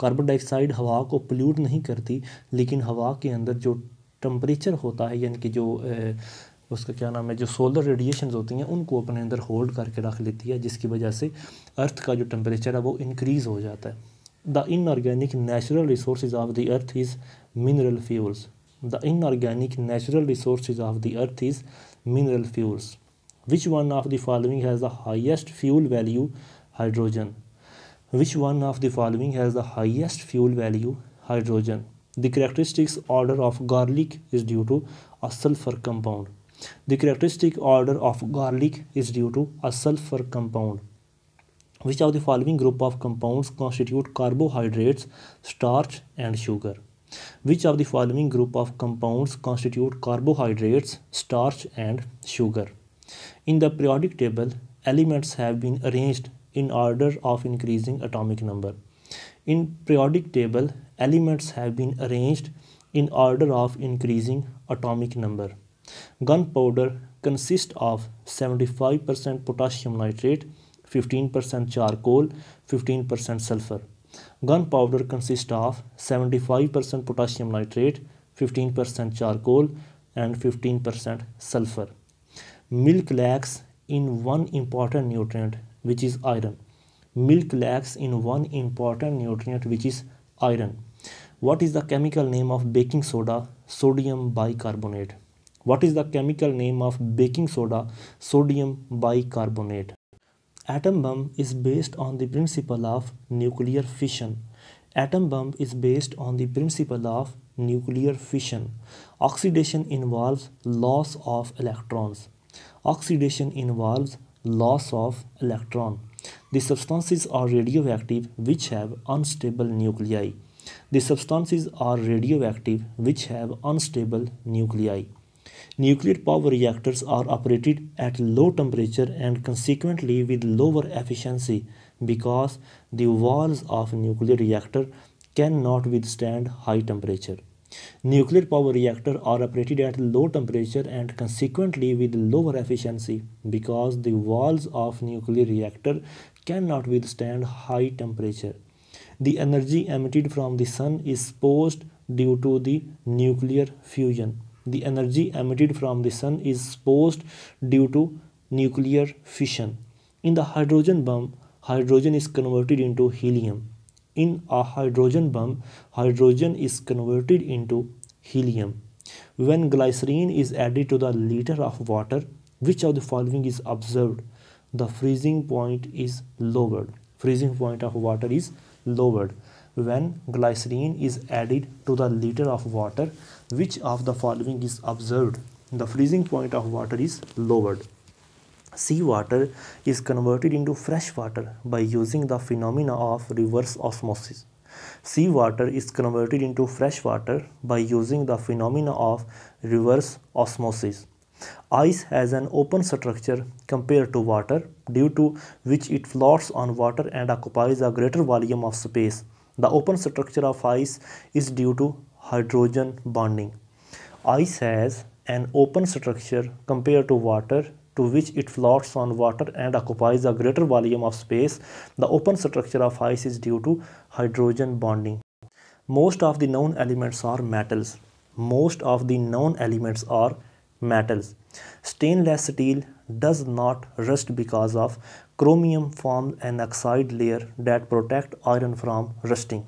carbon dioxide हवा को pollute नहीं करती लेकिन हवा के अंदर जो temperature होता है यानी कि जो उसका क्या नाम है जो सोलर रेडिएशन होती हैं उनको अपने अंदर होल्ड करके रख लेती है जिसकी वजह से अर्थ का जो टेम्परेचर है वो इंक्रीज़ हो जाता है the inorganic natural resource of the earth is mineral fuels the inorganic natural resource of the earth is mineral fuels which one of the following has the highest fuel value hydrogen which one of the following has the highest fuel value hydrogen the characteristics order of garlic is due to a sulfur compound The characteristic order of garlic is due to a sulfur compound. Which of the following group of compounds constitute carbohydrates, starch and sugar? Which of the following group of compounds constitute carbohydrates, starch and sugar? In the periodic table, elements have been arranged in order of increasing atomic number. In periodic table, elements have been arranged in order of increasing atomic number. Gunpowder consists of 75% potassium nitrate, 15% charcoal, 15% sulfur. Gunpowder consists of 75% potassium nitrate, 15% charcoal and 15% sulfur. Milk lacks in one important nutrient which is iron. Milk lacks in one important nutrient which is iron. What is the chemical name of baking soda? Sodium bicarbonate. What is the chemical name of baking soda? Sodium bicarbonate. Atom bomb is based on the principle of nuclear fission. Atom bomb is based on the principle of nuclear fission. Oxidation involves loss of electrons. Oxidation involves loss of electron. The substances are radioactive which have unstable nuclei. The substances are radioactive which have unstable nuclei. Nuclear power reactors are operated at low temperature and consequently with lower efficiency because the walls of nuclear reactor cannot withstand high temperature. Nuclear power reactors are operated at low temperature and consequently with lower efficiency because the walls of nuclear reactor cannot withstand high temperature. The energy emitted from the sun is posed due to the nuclear fusion the energy emitted from the sun is supposed due to nuclear fission. In the hydrogen bomb, hydrogen is converted into helium. In a hydrogen bomb, hydrogen is converted into helium. When glycerine is added to the liter of water, which of the following is observed? The freezing point is lowered. Freezing point of water is lowered when glycerine is added to the liter of water which of the following is observed the freezing point of water is lowered Sea water is converted into fresh water by using the phenomena of reverse osmosis. Sea water is converted into fresh water by using the phenomena of reverse osmosis. Ice has an open structure compared to water due to which it floats on water and occupies a greater volume of space. The open structure of ice is due to hydrogen bonding. Ice has an open structure compared to water to which it floats on water and occupies a greater volume of space. The open structure of ice is due to hydrogen bonding. Most of the known elements are metals. Most of the known elements are metals. Stainless steel does not rust because of chromium forms an oxide layer that protect iron from rusting.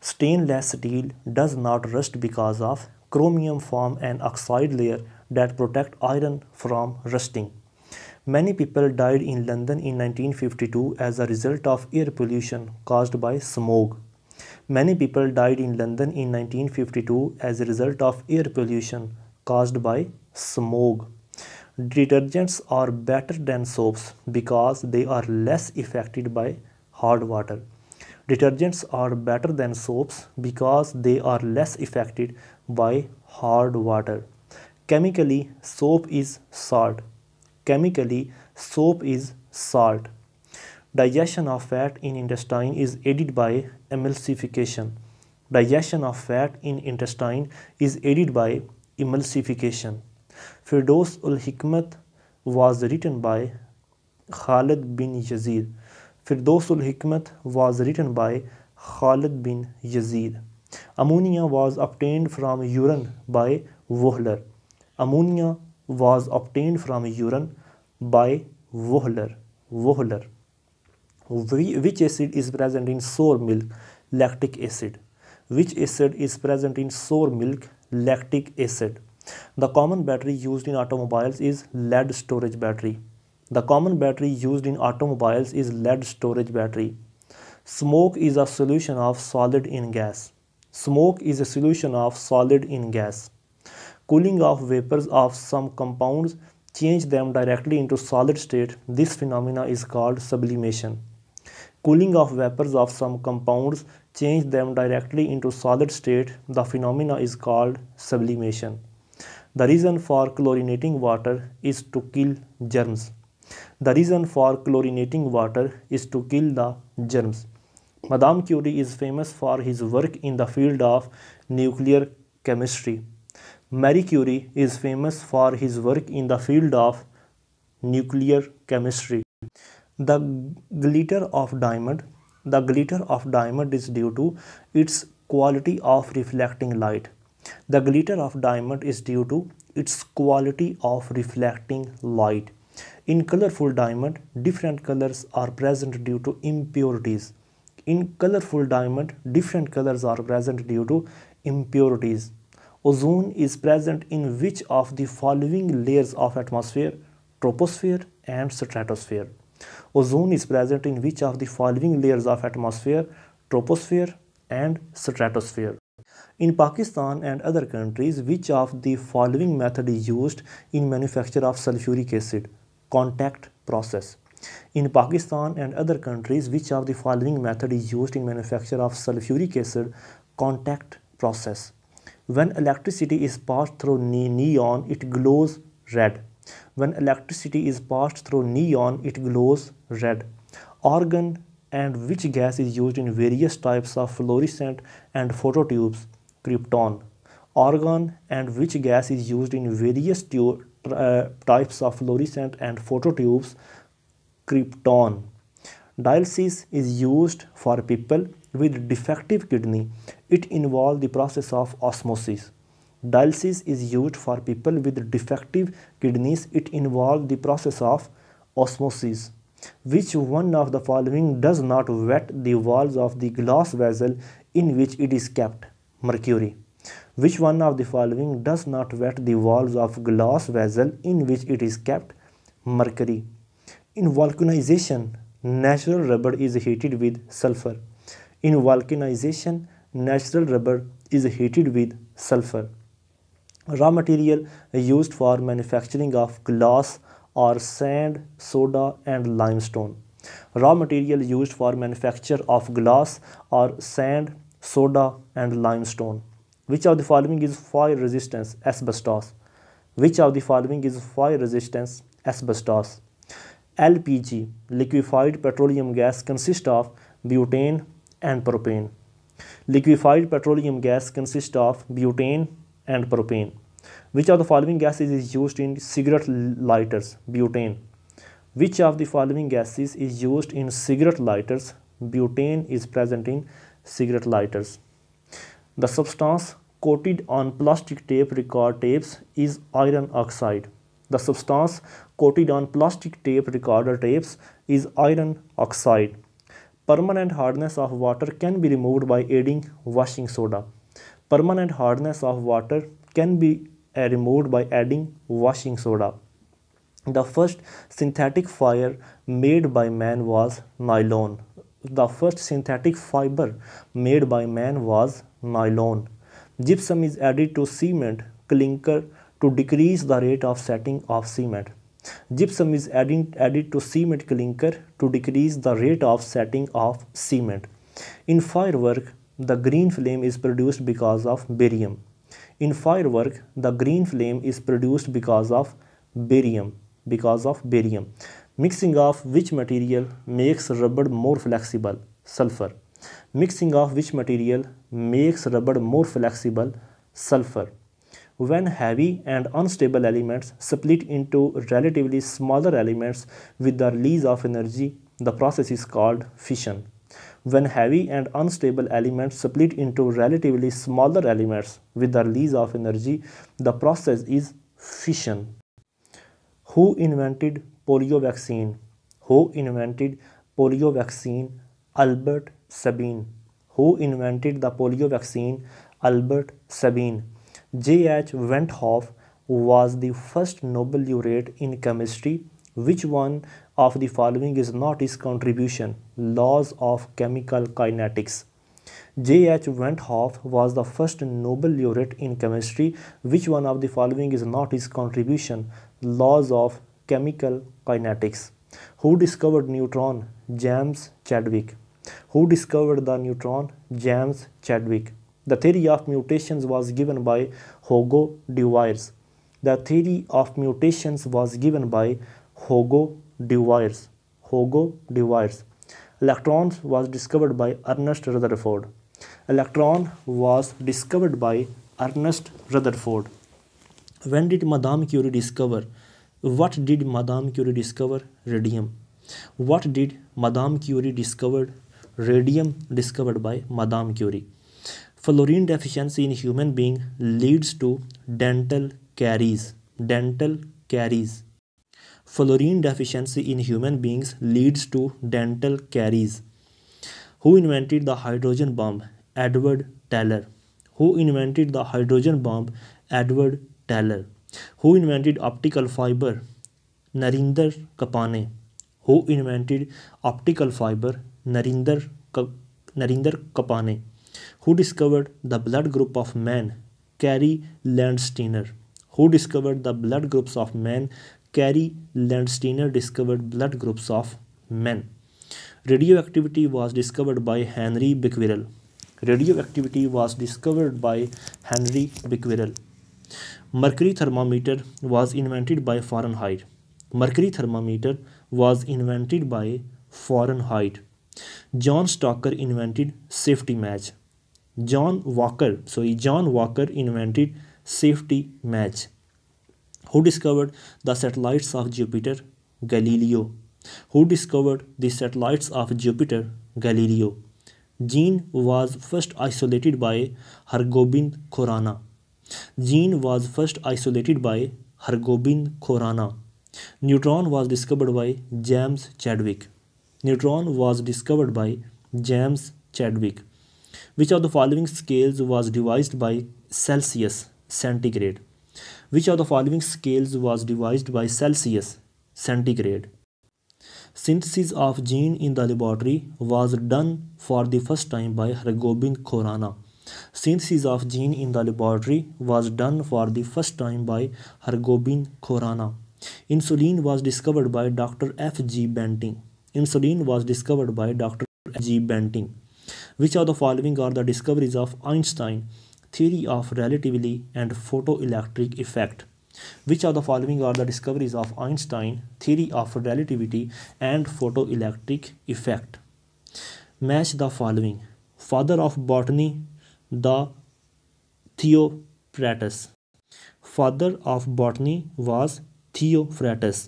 Stainless steel does not rust because of chromium form an oxide layer that protect iron from rusting. Many people died in London in 1952 as a result of air pollution caused by smog. Many people died in London in 1952 as a result of air pollution caused by smog. Detergents are better than soaps because they are less affected by hard water. Detergents are better than soaps because they are less affected by hard water. Chemically, soap is salt. Chemically, soap is salt. Digestion of fat in intestine is aided by emulsification. Digestion of fat in intestine is aided by emulsification. Firdaus ul-Hikmat was written by Khalid bin Yazid. Firdaus ul-Hikmat was written by Khalid bin Yazid. Ammonia was obtained from urine by Wohler. Ammonia was obtained from urine by Wohler. Wohler. Which acid is present in sour milk? Lactic acid. Which acid is present in sour milk? lactic acid. The common battery used in automobiles is lead storage battery. The common battery used in automobiles is lead storage battery. Smoke is a solution of solid in gas. Smoke is a solution of solid in gas. Cooling of vapors of some compounds change them directly into solid state. This phenomena is called sublimation. Cooling of vapors of some compounds change them directly into solid state, the phenomena is called sublimation. The reason for chlorinating water is to kill germs. The reason for chlorinating water is to kill the germs. Madame Curie is famous for his work in the field of nuclear chemistry. Marie Curie is famous for his work in the field of nuclear chemistry. The glitter of diamond the glitter of diamond is due to its quality of reflecting light. The glitter of diamond is due to its quality of reflecting light. In colorful diamond, different colors are present due to impurities. In colorful diamond, different colors are present due to impurities. Ozone is present in which of the following layers of atmosphere? Troposphere and stratosphere. Ozone is present in which of the following layers of atmosphere, troposphere and stratosphere? In Pakistan and other countries, which of the following method is used in manufacture of sulfuric acid? Contact process. In Pakistan and other countries, which of the following method is used in manufacture of sulfuric acid? Contact process. When electricity is passed through neon, it glows red. When electricity is passed through neon, it glows red. Argon and which gas is used in various types of fluorescent and phototubes? Krypton. Argon and which gas is used in various uh, types of fluorescent and phototubes? Krypton. Dialysis is used for people with defective kidney. It involves the process of osmosis. Dialysis is used for people with defective kidneys. It involves the process of osmosis. Which one of the following does not wet the walls of the glass vessel in which it is kept? Mercury. Which one of the following does not wet the walls of glass vessel in which it is kept? Mercury. In vulcanization, natural rubber is heated with sulfur. In vulcanization, natural rubber is heated with sulfur raw material used for manufacturing of glass are sand, soda and limestone. Raw material used for manufacture of glass are sand, soda and limestone. Which of the following is fire resistance? Asbestos. Which of the following is fire resistance? Asbestos. LPG, liquefied petroleum gas consists of butane and propane. Liquefied petroleum gas consists of butane and propane. Which of the following gases is used in cigarette lighters? Butane. Which of the following gases is used in cigarette lighters? Butane is present in cigarette lighters. The substance coated on plastic tape record tapes is iron oxide. The substance coated on plastic tape recorder tapes is iron oxide. Permanent hardness of water can be removed by adding washing soda. Permanent hardness of water can be uh, removed by adding washing soda. The first synthetic fire made by man was nylon. The first synthetic fiber made by man was nylon. Gypsum is added to cement clinker to decrease the rate of setting of cement. Gypsum is adding, added to cement clinker to decrease the rate of setting of cement. In firework, the green flame is produced because of barium. In firework, the green flame is produced because of barium, because of barium. Mixing of which material makes rubber more flexible? Sulfur. Mixing of which material makes rubber more flexible? Sulfur. When heavy and unstable elements split into relatively smaller elements with the release of energy, the process is called fission when heavy and unstable elements split into relatively smaller elements with the release of energy. The process is fission. Who invented polio vaccine? Who invented polio vaccine? Albert Sabin. Who invented the polio vaccine? Albert Sabin. J.H. Wenthoff was the first Nobel laureate in chemistry which one of the following is not his contribution laws of chemical kinetics J.H. Wenthoff was the first Nobel laureate in chemistry. Which one of the following is not his contribution? Laws of chemical kinetics. Who discovered neutron? James Chadwick. Who discovered the neutron? James Chadwick. The theory of mutations was given by Hugo de Vries. The theory of mutations was given by Hugo de Vries Hugo de Vries electrons was discovered by Ernest Rutherford electron was discovered by Ernest Rutherford when did Madame Curie discover what did Madame Curie discover radium what did Madame Curie discovered radium discovered by Madame Curie fluorine deficiency in human being leads to dental caries dental caries fluorine deficiency in human beings leads to dental caries who invented the hydrogen bomb Edward Teller who invented the hydrogen bomb Edward Teller who invented optical fibre Narinder Kapany who invented optical fibre Narinder Narinder Kapany who discovered the blood group of man Carrie Landsteiner who discovered the blood groups of man Carrie Landsteiner discovered blood groups of men. Radioactivity was discovered by Henry Becquerel. Radioactivity was discovered by Henry Becquerel. Mercury thermometer was invented by Fahrenheit. Mercury thermometer was invented by Fahrenheit. John Stocker invented safety match. John Walker, sorry, John Walker invented safety match who discovered the satellites of Jupiter? Galileo. Who discovered the satellites of Jupiter? Galileo. Jean was first isolated by Hargobind Khorana. Jean was first isolated by Hargobind Khorana. Neutron was discovered by James Chadwick. Neutron was discovered by James Chadwick. Which of the following scales was devised by Celsius centigrade? Which of the following scales was devised by Celsius centigrade? Synthesis of gene in the laboratory was done for the first time by Hargobind Khorana. Synthesis of gene in the laboratory was done for the first time by Hargobind Khorana. Insulin was discovered by Dr. F. G. Banting. Insulin was discovered by Dr. F. G. Banting. Which of the following are the discoveries of Einstein? theory of relativity and photoelectric effect which of the following are the discoveries of Einstein theory of relativity and photoelectric effect match the following father of botany the Theophratus father of botany was Theophrastus.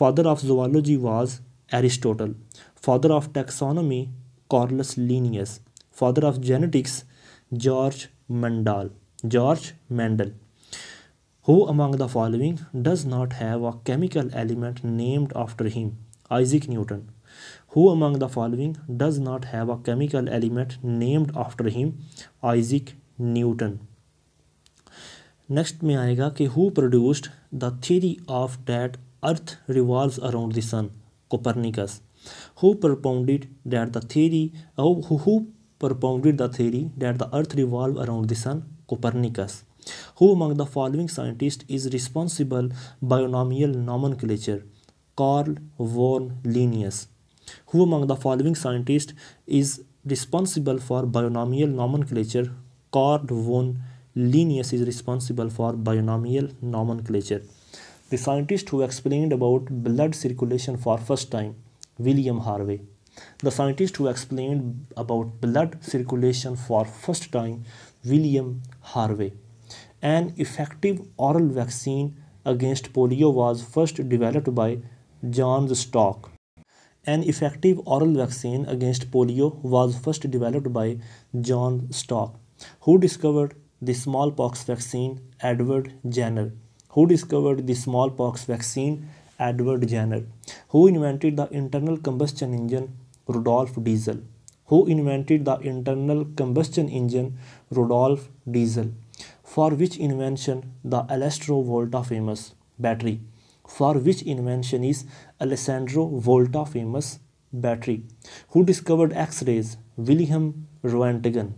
father of zoology was Aristotle father of taxonomy Carlos Linnaeus father of genetics George Mendel George Mendel who among the following does not have a chemical element named after him Isaac Newton who among the following does not have a chemical element named after him Isaac Newton next में आएगा कि who produced the theory of that earth revolve around the sun Copernicus who propounded that the theory who propounded the theory that the earth revolved around the sun copernicus who among the following scientists is responsible binomial nomenclature carl von linnaeus who among the following scientists is responsible for binomial nomenclature carl von linnaeus is responsible for binomial nomenclature the scientist who explained about blood circulation for first time william harvey The scientist who explained about blood circulation for first time, William Harvey. An effective oral vaccine against polio was first developed by John Stock. An effective oral vaccine against polio was first developed by John Stock, who discovered the smallpox vaccine, Edward Jenner. Who discovered the smallpox vaccine, Edward Jenner, who invented the internal combustion engine, Rudolf Diesel who invented the internal combustion engine Rudolf Diesel for which invention the Alessandro Volta famous battery for which invention is Alessandro Volta famous battery who discovered X rays William Roentgen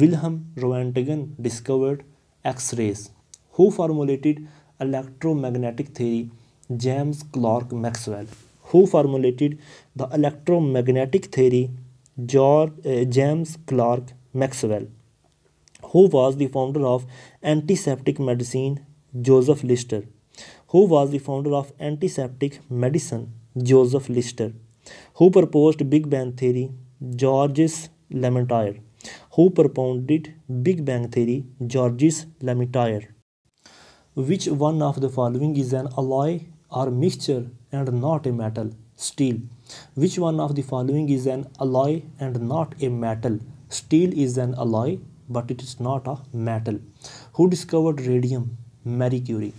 Wilhelm Roentgen discovered X rays who formulated electromagnetic theory James Clerk Maxwell who formulated the electromagnetic theory George, uh, James Clerk Maxwell, who was the founder of antiseptic medicine Joseph Lister, who was the founder of antiseptic medicine Joseph Lister, who proposed Big Bang theory Georges Lemaitre, who propounded Big Bang theory Georges Lemaitre. Which one of the following is an alloy are mixture and not a metal steel which one of the following is an alloy and not a metal steel is an alloy but it is not a metal who discovered radium marie curie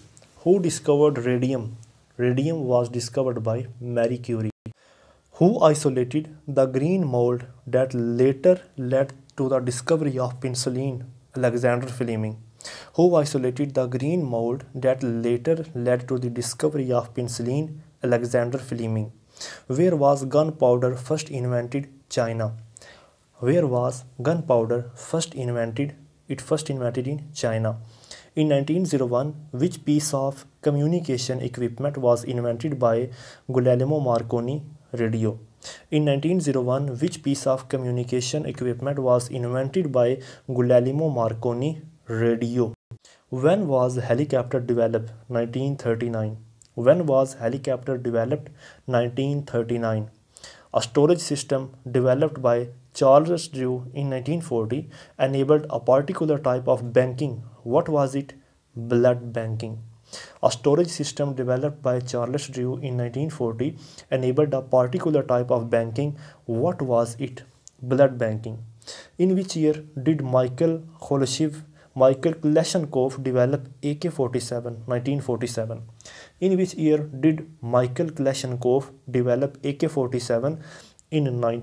who discovered radium radium was discovered by marie curie who isolated the green mold that later led to the discovery of penicillin alexander fleming who isolated the green mold that later led to the discovery of penicillin Alexander Fleming. Where was gunpowder first invented? China. Where was gunpowder first invented? It first invented in China. In 1901, which piece of communication equipment was invented by Guglielmo Marconi? Radio. In 1901, which piece of communication equipment was invented by Guglielmo Marconi? radio when was helicopter developed 1939 when was helicopter developed 1939 a storage system developed by charles drew in 1940 enabled a particular type of banking what was it blood banking a storage system developed by Charles Drew in 1940 enabled a particular type of banking. What was it? Blood banking. In which year did Michael Holoshev Michael Kalashnikov developed AK-47 1947. In which year did Michael Kalashnikov develop AK-47 in 19